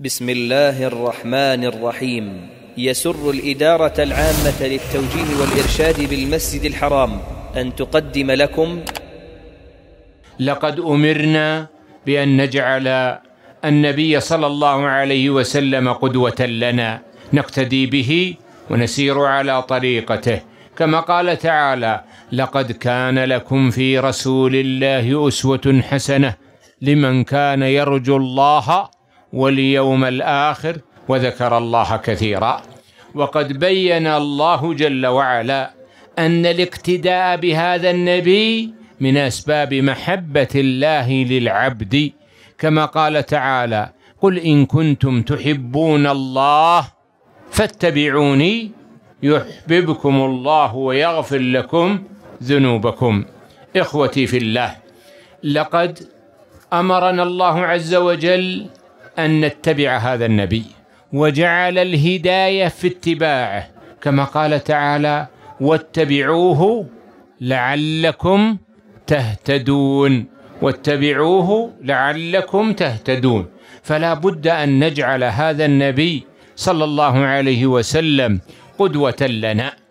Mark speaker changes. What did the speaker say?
Speaker 1: بسم الله الرحمن الرحيم يسر الإدارة العامة للتوجيه والإرشاد بالمسجد الحرام أن تقدم لكم لقد أمرنا بأن نجعل النبي صلى الله عليه وسلم قدوة لنا نقتدي به ونسير على طريقته كما قال تعالى لقد كان لكم في رسول الله أسوة حسنة لمن كان يرجو الله واليوم الآخر وذكر الله كثيرا وقد بين الله جل وعلا أن الاقتداء بهذا النبي من أسباب محبة الله للعبد كما قال تعالى قل إن كنتم تحبون الله فاتبعوني يحببكم الله ويغفر لكم ذنوبكم إخوتي في الله لقد أمرنا الله عز وجل أن نتبع هذا النبي وجعل الهداية في اتباعه كما قال تعالى واتبعوه لعلكم تهتدون واتبعوه لعلكم تهتدون فلا بد أن نجعل هذا النبي صلى الله عليه وسلم قدوة لنا